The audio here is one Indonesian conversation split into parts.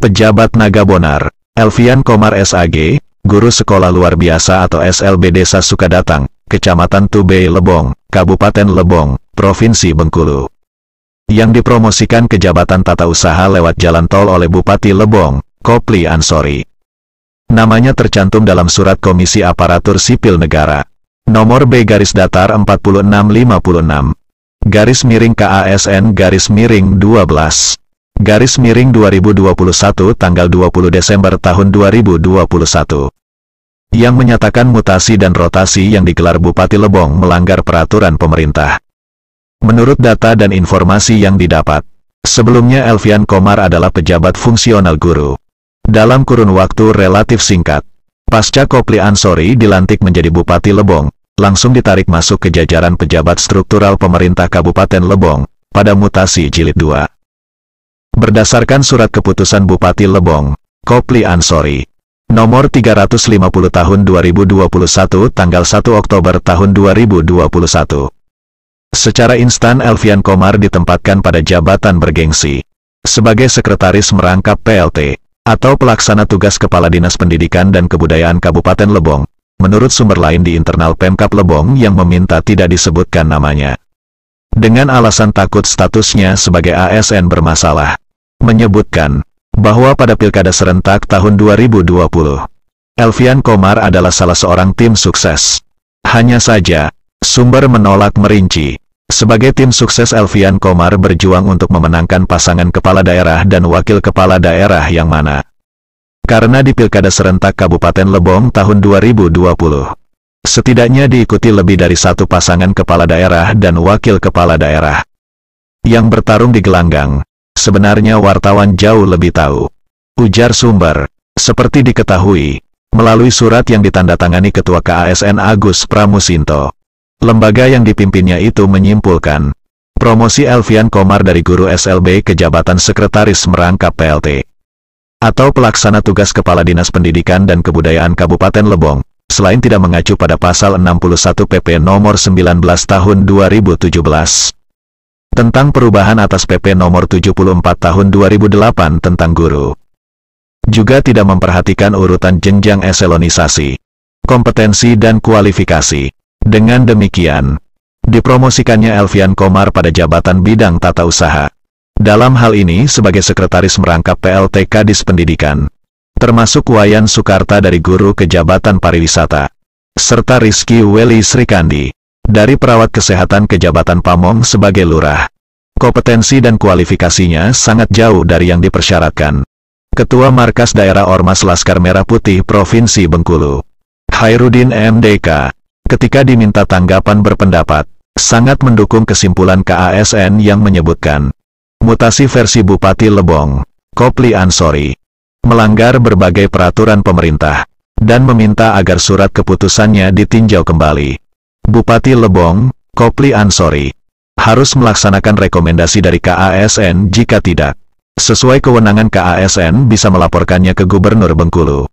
Pejabat Naga Bonar, Elvian Komar SAG, Guru Sekolah Luar Biasa atau SLB Desa Sukadatang, Kecamatan Tubei Lebong, Kabupaten Lebong, Provinsi Bengkulu. Yang dipromosikan ke jabatan tata usaha lewat jalan tol oleh Bupati Lebong, Kopli Ansori. Namanya tercantum dalam surat Komisi Aparatur Sipil Negara. Nomor B garis datar 4656. Garis miring KASN garis miring 12 garis miring 2021 tanggal 20 Desember tahun 2021 yang menyatakan mutasi dan rotasi yang digelar Bupati Lebong melanggar peraturan pemerintah. Menurut data dan informasi yang didapat, sebelumnya Elvian Komar adalah pejabat fungsional guru. Dalam kurun waktu relatif singkat, pasca Kopli Ansori dilantik menjadi Bupati Lebong, langsung ditarik masuk ke jajaran pejabat struktural pemerintah Kabupaten Lebong, pada mutasi jilid 2. Berdasarkan surat keputusan Bupati Lebong, Kopli Ansori, nomor 350 tahun 2021 tanggal 1 Oktober tahun 2021. Secara instan Elvian Komar ditempatkan pada jabatan bergengsi sebagai sekretaris merangkap PLT atau pelaksana tugas Kepala Dinas Pendidikan dan Kebudayaan Kabupaten Lebong, menurut sumber lain di internal Pemkap Lebong yang meminta tidak disebutkan namanya dengan alasan takut statusnya sebagai ASN bermasalah. Menyebutkan bahwa pada pilkada serentak tahun 2020, Elvian Komar adalah salah seorang tim sukses. Hanya saja, sumber menolak merinci. Sebagai tim sukses Elvian Komar berjuang untuk memenangkan pasangan kepala daerah dan wakil kepala daerah yang mana. Karena di pilkada serentak Kabupaten Lebong tahun 2020, Setidaknya diikuti lebih dari satu pasangan kepala daerah dan wakil kepala daerah. Yang bertarung di gelanggang, sebenarnya wartawan jauh lebih tahu. Ujar sumber, seperti diketahui, melalui surat yang ditandatangani Ketua KASN Agus Pramusinto. Lembaga yang dipimpinnya itu menyimpulkan, promosi Elvian Komar dari guru SLB ke jabatan sekretaris merangkap PLT atau pelaksana tugas Kepala Dinas Pendidikan dan Kebudayaan Kabupaten Lebong, selain tidak mengacu pada pasal 61 PP nomor 19 tahun 2017 tentang perubahan atas PP nomor 74 tahun 2008 tentang guru. Juga tidak memperhatikan urutan jenjang eselonisasi, kompetensi dan kualifikasi. Dengan demikian, dipromosikannya Elvian Komar pada jabatan bidang tata usaha. Dalam hal ini sebagai sekretaris merangkap PLTK Pendidikan termasuk Wayan Sukarta dari guru kejabatan pariwisata, serta Rizky Weli Srikandi, dari perawat kesehatan kejabatan pamong sebagai lurah. Kompetensi dan kualifikasinya sangat jauh dari yang dipersyaratkan. Ketua Markas Daerah Ormas Laskar Merah Putih Provinsi Bengkulu, Hairudin MDK, ketika diminta tanggapan berpendapat, sangat mendukung kesimpulan KASN yang menyebutkan mutasi versi Bupati Lebong, Kopli Ansori, melanggar berbagai peraturan pemerintah, dan meminta agar surat keputusannya ditinjau kembali. Bupati Lebong, Kopli Ansori, harus melaksanakan rekomendasi dari KASN jika tidak. Sesuai kewenangan KASN bisa melaporkannya ke Gubernur Bengkulu,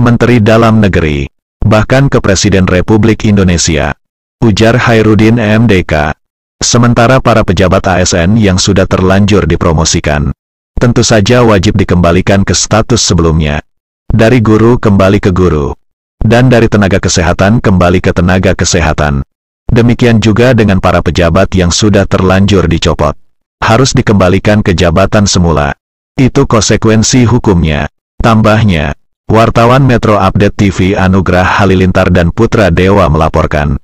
Menteri Dalam Negeri, bahkan ke Presiden Republik Indonesia. Ujar Hairudin MDK. Sementara para pejabat ASN yang sudah terlanjur dipromosikan, tentu saja wajib dikembalikan ke status sebelumnya. Dari guru kembali ke guru. Dan dari tenaga kesehatan kembali ke tenaga kesehatan. Demikian juga dengan para pejabat yang sudah terlanjur dicopot. Harus dikembalikan ke jabatan semula. Itu konsekuensi hukumnya. Tambahnya, wartawan Metro Update TV Anugrah Halilintar dan Putra Dewa melaporkan.